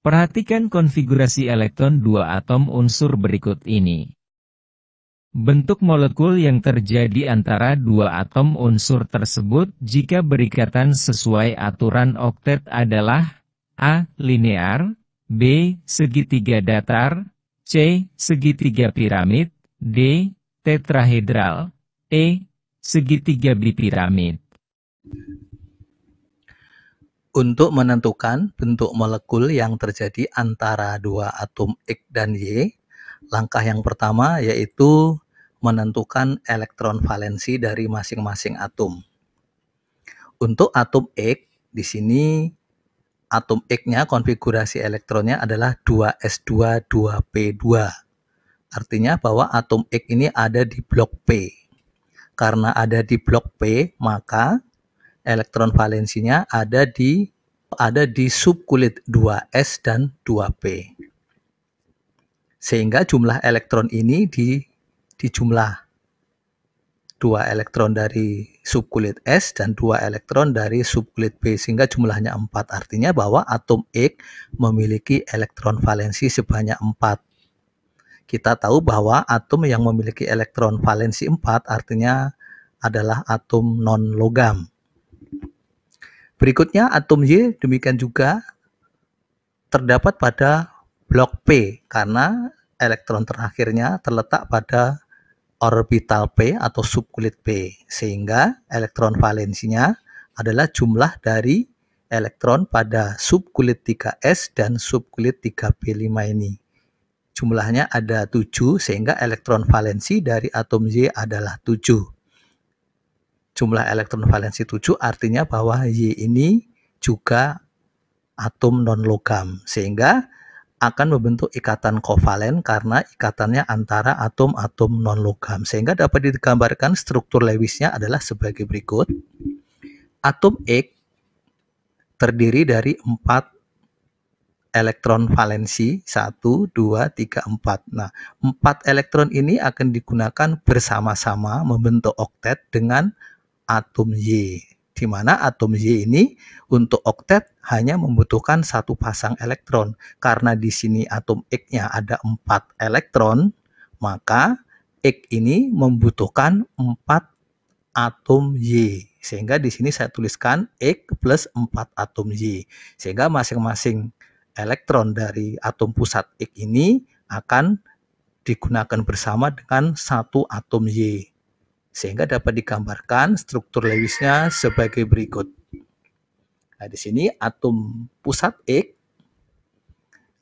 Perhatikan konfigurasi elektron dua atom unsur berikut ini. Bentuk molekul yang terjadi antara dua atom unsur tersebut jika berikatan sesuai aturan oktet adalah A. Linear B. Segitiga datar C. Segitiga piramid D. Tetrahedral E. Segitiga bipiramid untuk menentukan bentuk molekul yang terjadi antara dua atom X dan Y, langkah yang pertama yaitu menentukan elektron valensi dari masing-masing atom. Untuk atom X, di sini atom X-nya konfigurasi elektronnya adalah 2s2-2p2. Artinya bahwa atom X ini ada di blok P. Karena ada di blok P, maka elektron valensinya ada di ada di subkulit 2s dan 2p. Sehingga jumlah elektron ini di di jumlah dua elektron dari subkulit S dan 2 elektron dari subkulit p sehingga jumlahnya 4 artinya bahwa atom X memiliki elektron valensi sebanyak 4 kita tahu bahwa atom yang memiliki elektron valensi 4 artinya adalah atom non logam Berikutnya atom Y demikian juga terdapat pada blok P karena elektron terakhirnya terletak pada orbital P atau subkulit P sehingga elektron valensinya adalah jumlah dari elektron pada subkulit 3S dan subkulit 3P5 ini. Jumlahnya ada 7 sehingga elektron valensi dari atom Y adalah 7 jumlah elektron valensi 7 artinya bahwa Y ini juga atom non logam sehingga akan membentuk ikatan kovalen karena ikatannya antara atom-atom non logam sehingga dapat digambarkan struktur Lewisnya adalah sebagai berikut atom X terdiri dari 4 elektron valensi 1 2 3 4. Nah, 4 elektron ini akan digunakan bersama-sama membentuk oktet dengan atom Y. Di mana atom Y ini untuk oktet hanya membutuhkan satu pasang elektron. Karena di sini atom X-nya ada empat elektron, maka X ini membutuhkan empat atom Y. Sehingga di sini saya tuliskan X plus empat atom Y. Sehingga masing-masing elektron dari atom pusat X ini akan digunakan bersama dengan satu atom Y sehingga dapat digambarkan struktur Lewisnya sebagai berikut. Nah, di sini atom pusat X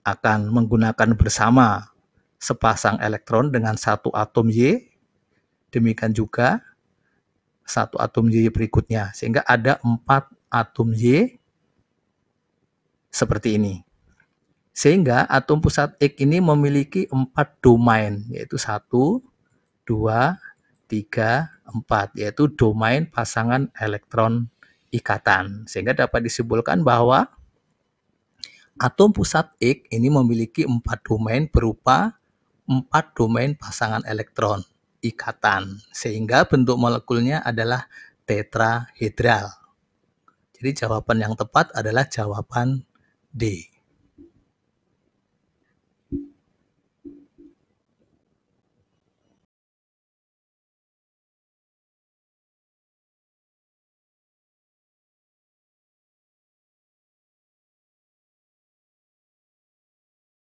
akan menggunakan bersama sepasang elektron dengan satu atom Y. Demikian juga satu atom Y berikutnya. Sehingga ada empat atom Y seperti ini. Sehingga atom pusat X ini memiliki empat domain, yaitu satu, dua, tiga, empat, yaitu domain pasangan elektron ikatan. Sehingga dapat disimpulkan bahwa atom pusat X ini memiliki empat domain berupa empat domain pasangan elektron ikatan. Sehingga bentuk molekulnya adalah tetrahedral. Jadi jawaban yang tepat adalah jawaban D.